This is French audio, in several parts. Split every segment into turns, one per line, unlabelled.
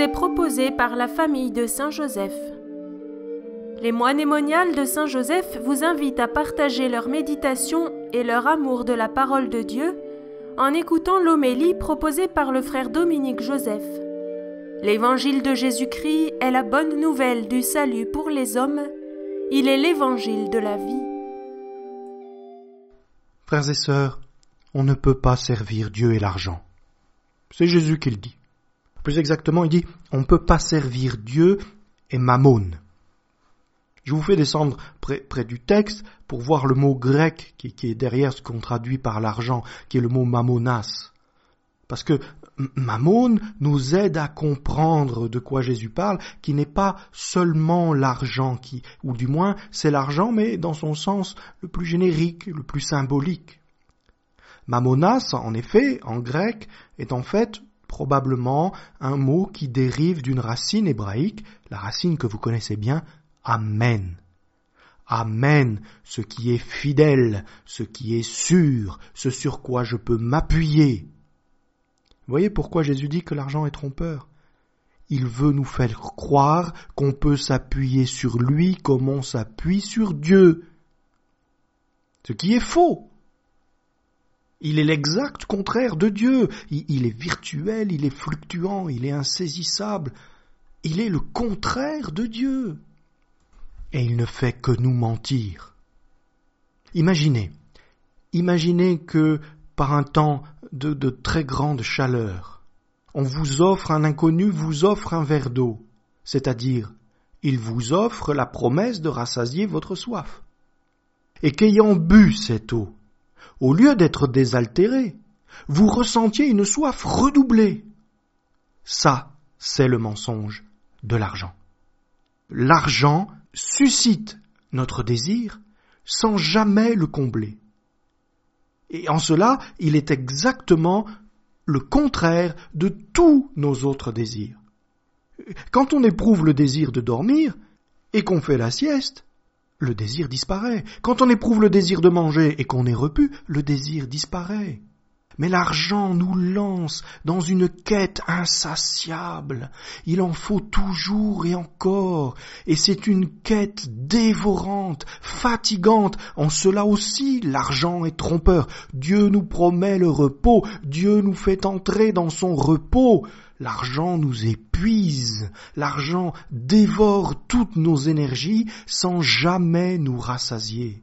est proposé par la famille de Saint Joseph. Les moines moniales de Saint Joseph vous invitent à partager leur méditation et leur amour de la parole de Dieu en écoutant l'homélie proposée par le frère Dominique Joseph. L'évangile de Jésus-Christ est la bonne nouvelle du salut pour les hommes. Il est l'évangile de la vie. Frères et sœurs, on ne peut pas servir Dieu et l'argent. C'est Jésus qui le dit. Plus exactement, il dit, on ne peut pas servir Dieu et Mammon. Je vous fais descendre près, du texte pour voir le mot grec qui, est derrière ce qu'on traduit par l'argent, qui est le mot mammonas. Parce que Mammon nous aide à comprendre de quoi Jésus parle, qui n'est pas seulement l'argent, qui, ou du moins c'est l'argent, mais dans son sens le plus générique, le plus symbolique. Mammonas, en effet, en grec, est en fait probablement un mot qui dérive d'une racine hébraïque, la racine que vous connaissez bien, Amen. Amen, ce qui est fidèle, ce qui est sûr, ce sur quoi je peux m'appuyer. Voyez pourquoi Jésus dit que l'argent est trompeur. Il veut nous faire croire qu'on peut s'appuyer sur lui comme on s'appuie sur Dieu. Ce qui est faux. Il est l'exact contraire de Dieu. Il est virtuel, il est fluctuant, il est insaisissable. Il est le contraire de Dieu. Et il ne fait que nous mentir. Imaginez, imaginez que par un temps de, très grande chaleur, on vous offre, un inconnu vous offre un verre d'eau, c'est-à-dire il vous offre la promesse de rassasier votre soif. Et qu'ayant bu cette eau, au lieu d'être désaltéré, vous ressentiez une soif redoublée. Ça, c'est le mensonge de l'argent. L'argent suscite notre désir sans jamais le combler. Et en cela, il est exactement le contraire de tous nos autres désirs. Quand on éprouve le désir de dormir et qu'on fait la sieste, le désir disparaît. Quand on éprouve le désir de manger et qu'on est repu, le désir disparaît. Mais l'argent nous lance dans une quête insatiable. Il en faut toujours et encore. Et c'est une quête dévorante, fatigante. En cela aussi, l'argent est trompeur. Dieu nous promet le repos. Dieu nous fait entrer dans son repos. L'argent nous épuise, l'argent dévore toutes nos énergies sans jamais nous rassasier.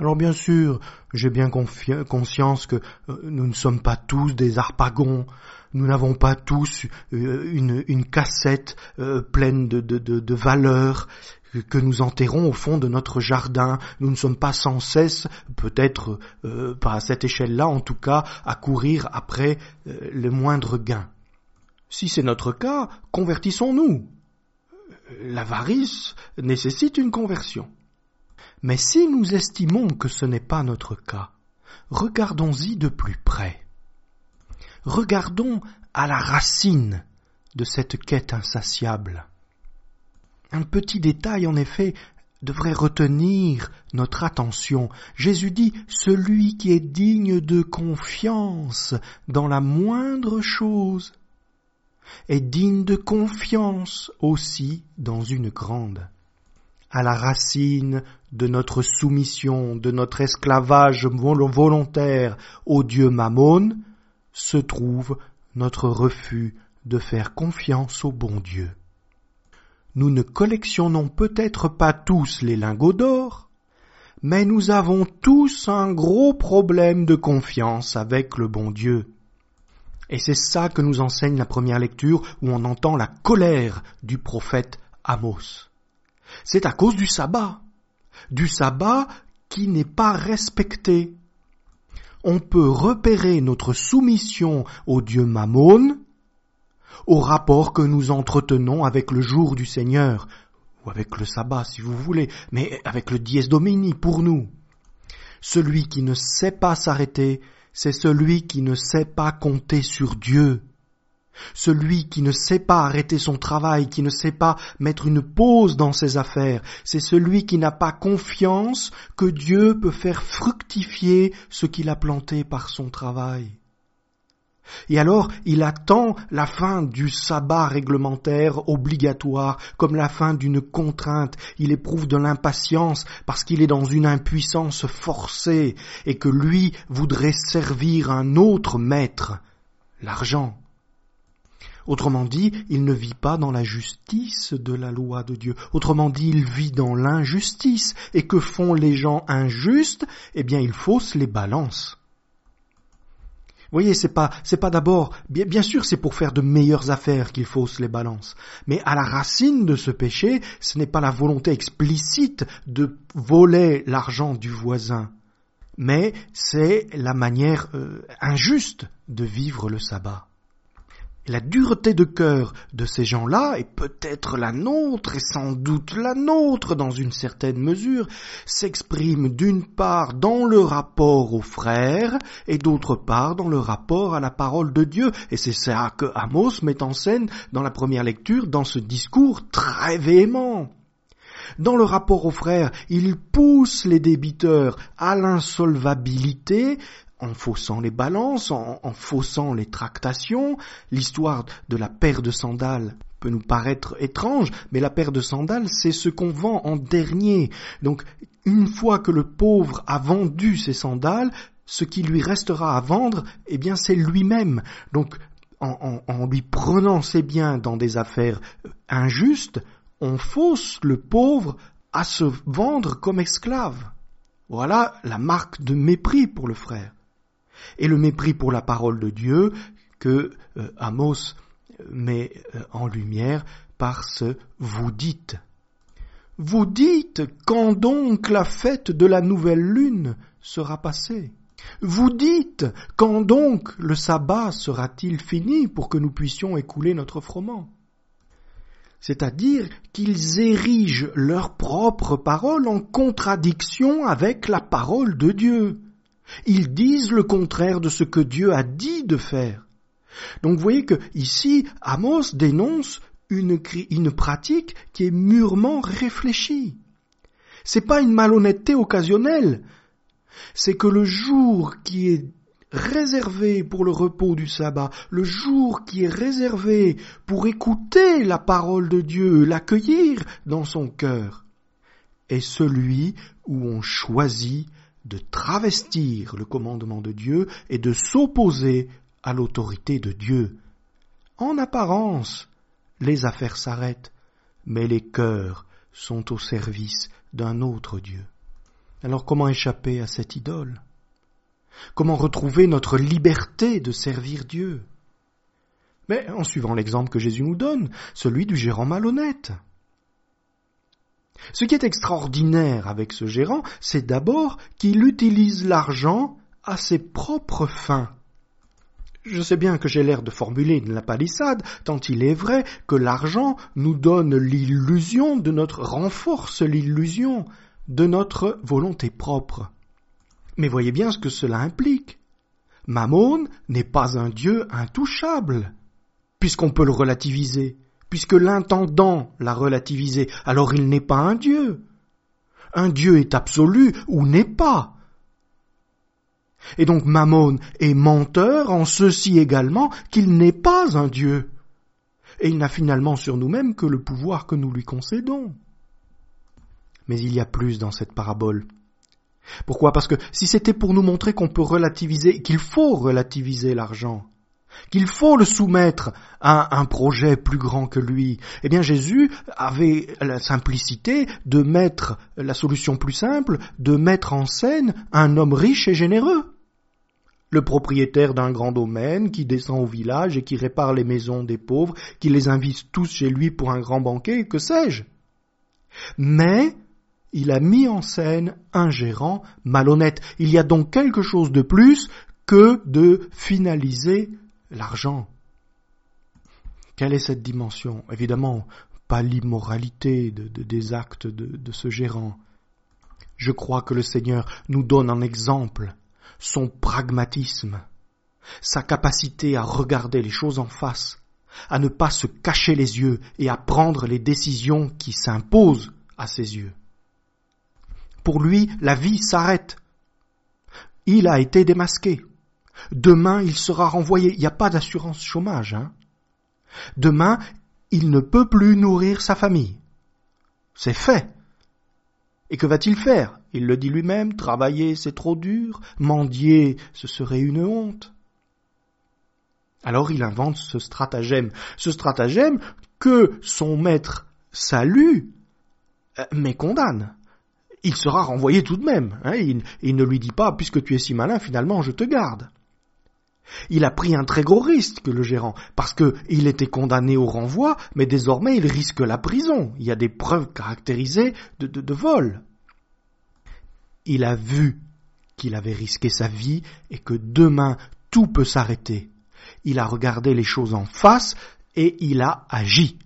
Alors bien sûr, j'ai bien conscience que euh, nous ne sommes pas tous des harpagons, nous n'avons pas tous euh, une, cassette euh, pleine de valeurs, que nous enterrons au fond de notre jardin. Nous ne sommes pas sans cesse, peut-être par euh, pas à cette échelle-là en tout cas, à courir après euh, le moindre gain. Si c'est notre cas, convertissons-nous. Euh, l'avarice nécessite une conversion. Mais si nous estimons que ce n'est pas notre cas, regardons-y de plus près. Regardons à la racine de cette quête insatiable. Un petit détail, en effet, devrait retenir notre attention. Jésus dit Celui qui est digne de confiance dans la moindre chose est digne de confiance aussi dans une grande. À la racine de notre soumission, de notre esclavage volontaire au Dieu Mammon, se trouve notre refus de faire confiance au bon Dieu nous ne collectionnons peut-être pas tous les lingots d'or, mais nous avons tous un gros problème de confiance avec le bon Dieu. Et c'est ça que nous enseigne la première lecture où on entend la colère du prophète Amos. C'est à cause du sabbat, du sabbat qui n'est pas respecté. On peut repérer notre soumission au dieu Mammon au rapport que nous entretenons avec le jour du Seigneur, ou avec le sabbat si vous voulez, mais avec le dies domini pour nous. Celui qui ne sait pas s'arrêter, c'est celui qui ne sait pas compter sur Dieu. Celui qui ne sait pas arrêter son travail, qui ne sait pas mettre une pause dans ses affaires, c'est celui qui n'a pas confiance que Dieu peut faire fructifier ce qu'il a planté par son travail. Et alors, il attend la fin du sabbat réglementaire obligatoire comme la fin d'une contrainte. Il éprouve de l'impatience parce qu'il est dans une impuissance forcée et que lui voudrait servir un autre maître, l'argent. Autrement dit, il ne vit pas dans la justice de la loi de Dieu. Autrement dit, il vit dans l'injustice. Et que font les gens injustes Eh bien, ils faussent les balances voyez, c'est pas, c'est pas d'abord, bien, sûr, c'est pour faire de meilleures affaires qu'il fausse les balances. Mais à la racine de ce péché, ce n'est pas la volonté explicite de voler l'argent du voisin, mais c'est la manière euh, injuste de vivre le sabbat. La dureté de cœur de ces gens-là, et peut-être la nôtre, et sans doute la nôtre dans une certaine mesure, s'exprime d'une part dans le rapport aux frères, et d'autre part dans le rapport à la parole de Dieu. Et c'est ça que Amos met en scène dans la première lecture, dans ce discours très véhément. Dans le rapport aux frères, il pousse les débiteurs à l'insolvabilité en faussant les balances, en, faussant les tractations. L'histoire de la paire de sandales peut nous paraître étrange, mais la paire de sandales, c'est ce qu'on vend en dernier. Donc, une fois que le pauvre a vendu ses sandales, ce qui lui restera à vendre, eh bien, c'est lui-même. Donc, en, lui prenant ses biens dans des affaires euh, injustes, on fausse le pauvre à se vendre comme esclave. Voilà la marque de mépris pour le frère et le mépris pour la parole de Dieu que euh, Amos met euh, en lumière par ce vous dites. Vous dites quand donc la fête de la nouvelle lune sera passée Vous dites quand donc le sabbat sera-t-il fini pour que nous puissions écouler notre froment c'est-à-dire qu'ils érigent leur propre parole en contradiction avec la parole de Dieu. Ils disent le contraire de ce que Dieu a dit de faire. Donc vous voyez que ici, Amos dénonce une, une pratique qui est mûrement réfléchie. C'est pas une malhonnêteté occasionnelle. C'est que le jour qui est réservé pour le repos du sabbat, le jour qui est réservé pour écouter la parole de Dieu, l'accueillir dans son cœur, est celui où on choisit de travestir le commandement de Dieu et de s'opposer à l'autorité de Dieu. En apparence, les affaires s'arrêtent, mais les cœurs sont au service d'un autre Dieu. Alors comment échapper à cette idole Comment retrouver notre liberté de servir Dieu Mais en suivant l'exemple que Jésus nous donne, celui du gérant malhonnête. Ce qui est extraordinaire avec ce gérant, c'est d'abord qu'il utilise l'argent à ses propres fins. Je sais bien que j'ai l'air de formuler une palissade, tant il est vrai que l'argent nous donne l'illusion de notre renforce l'illusion de notre volonté propre. Mais voyez bien ce que cela implique. Mammon n'est pas un dieu intouchable, puisqu'on peut le relativiser puisque l'intendant l'a relativisé, alors il n'est pas un Dieu. Un Dieu est absolu ou n'est pas. Et donc Mammon est menteur en ceci également qu'il n'est pas un Dieu. Et il n'a finalement sur nous-mêmes que le pouvoir que nous lui concédons. Mais il y a plus dans cette parabole. Pourquoi Parce que si c'était pour nous montrer qu'on peut relativiser, qu'il faut relativiser l'argent, qu'il faut le soumettre à un projet plus grand que lui. Eh bien Jésus avait la simplicité de mettre la solution plus simple, de mettre en scène un homme riche et généreux. Le propriétaire d'un grand domaine qui descend au village et qui répare les maisons des pauvres, qui les invite tous chez lui pour un grand banquet, que sais-je. Mais il a mis en scène un gérant malhonnête. Il y a donc quelque chose de plus que de finaliser l'argent. Quelle est cette dimension Évidemment, pas l'immoralité des actes de, de ce gérant. Je crois que le Seigneur nous donne un exemple, son pragmatisme, sa capacité à regarder les choses en face, à ne pas se cacher les yeux et à prendre les décisions qui s'imposent à ses yeux. Pour lui, la vie s'arrête. Il a été démasqué. Demain, il sera renvoyé. Il n'y a pas d'assurance chômage. Hein. Demain, il ne peut plus nourrir sa famille. C'est fait. Et que va-t-il faire Il le dit lui-même, travailler c'est trop dur, mendier ce serait une honte. Alors il invente ce stratagème, ce stratagème que son maître salue, euh, mais condamne. Il sera renvoyé tout de même. Hein. il ne lui dit pas, puisque tu es si malin, finalement je te garde. Il a pris un très gros risque, le gérant, parce qu'il était condamné au renvoi, mais désormais il risque la prison. Il y a des preuves caractérisées de, de vol. Il a vu qu'il avait risqué sa vie et que demain tout peut s'arrêter. Il a regardé les choses en face et il a agi.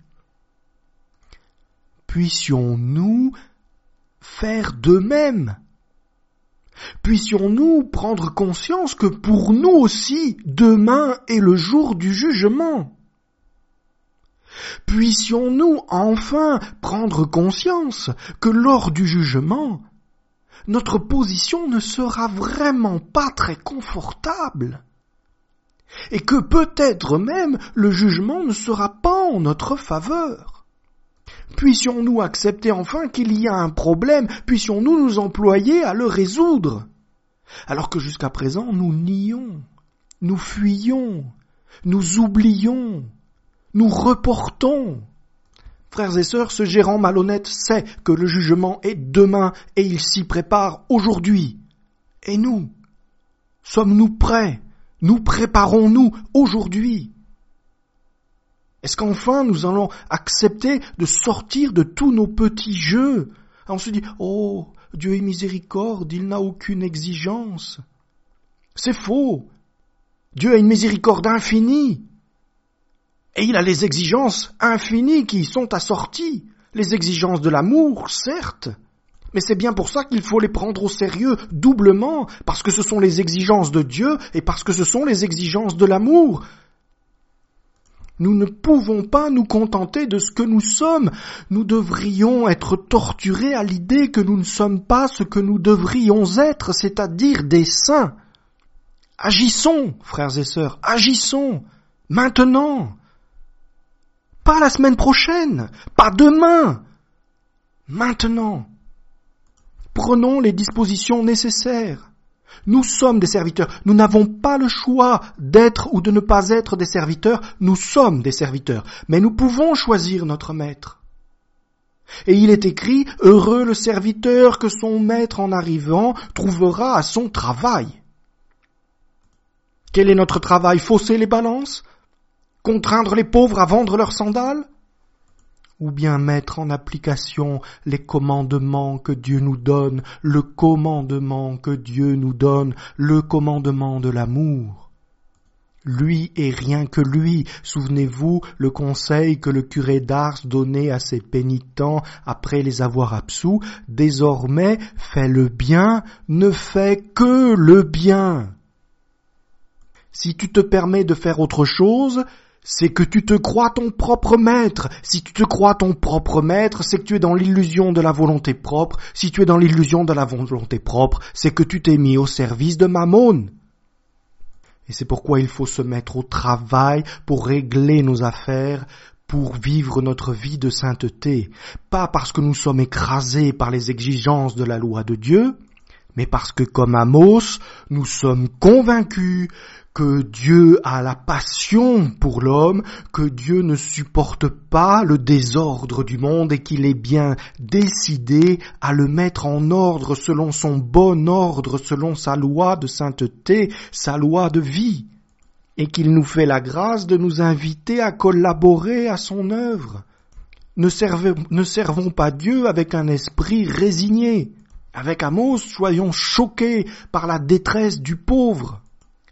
Puissions-nous faire de même Puissions-nous prendre conscience que pour nous aussi, demain est le jour du jugement. Puissions-nous enfin prendre conscience que lors du jugement, notre position ne sera vraiment pas très confortable et que peut-être même le jugement ne sera pas en notre faveur. Puissions-nous accepter enfin qu'il y a un problème, puissions-nous nous employer à le résoudre Alors que jusqu'à présent, nous nions, nous fuyons, nous oublions, nous reportons. Frères et sœurs, ce gérant malhonnête sait que le jugement est demain et il s'y prépare aujourd'hui. Et nous Sommes-nous prêts Nous préparons-nous aujourd'hui est-ce qu'enfin nous allons accepter de sortir de tous nos petits jeux On se dit, oh, Dieu est miséricorde, il n'a aucune exigence. C'est faux. Dieu a une miséricorde infinie. Et il a les exigences infinies qui y sont assorties. Les exigences de l'amour, certes. Mais c'est bien pour ça qu'il faut les prendre au sérieux doublement, parce que ce sont les exigences de Dieu et parce que ce sont les exigences de l'amour. Nous ne pouvons pas nous contenter de ce que nous sommes. Nous devrions être torturés à l'idée que nous ne sommes pas ce que nous devrions être, c'est-à-dire des saints. Agissons, frères et sœurs, agissons, maintenant. Pas la semaine prochaine, pas demain, maintenant. Prenons les dispositions nécessaires. Nous sommes des serviteurs. Nous n'avons pas le choix d'être ou de ne pas être des serviteurs. Nous sommes des serviteurs. Mais nous pouvons choisir notre maître. Et il est écrit, heureux le serviteur que son maître en arrivant trouvera à son travail. Quel est notre travail Fausser les balances Contraindre les pauvres à vendre leurs sandales ou bien mettre en application les commandements que Dieu nous donne, le commandement que Dieu nous donne, le commandement de l'amour. Lui et rien que lui, souvenez-vous le conseil que le curé d'Ars donnait à ses pénitents après les avoir absous, désormais fais le bien, ne fais que le bien. Si tu te permets de faire autre chose, c'est que tu te crois ton propre maître. Si tu te crois ton propre maître, c'est que tu es dans l'illusion de la volonté propre. Si tu es dans l'illusion de la volonté propre, c'est que tu t'es mis au service de Mammon. Et c'est pourquoi il faut se mettre au travail pour régler nos affaires, pour vivre notre vie de sainteté, pas parce que nous sommes écrasés par les exigences de la loi de Dieu, mais parce que comme Amos, nous sommes convaincus que Dieu a la passion pour l'homme, que Dieu ne supporte pas le désordre du monde et qu'il est bien décidé à le mettre en ordre selon son bon ordre, selon sa loi de sainteté, sa loi de vie, et qu'il nous fait la grâce de nous inviter à collaborer à son œuvre. Ne, servons, pas Dieu avec un esprit résigné avec Amos, soyons choqués par la détresse du pauvre.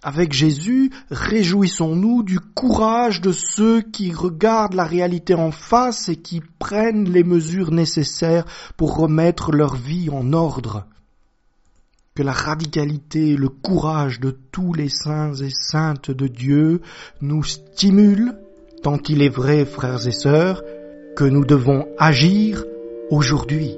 Avec Jésus, réjouissons-nous du courage de ceux qui regardent la réalité en face et qui prennent les mesures nécessaires pour remettre leur vie en ordre. Que la radicalité et le courage de tous les saints et saintes de Dieu nous stimulent, tant il est vrai, frères et sœurs, que nous devons agir aujourd'hui.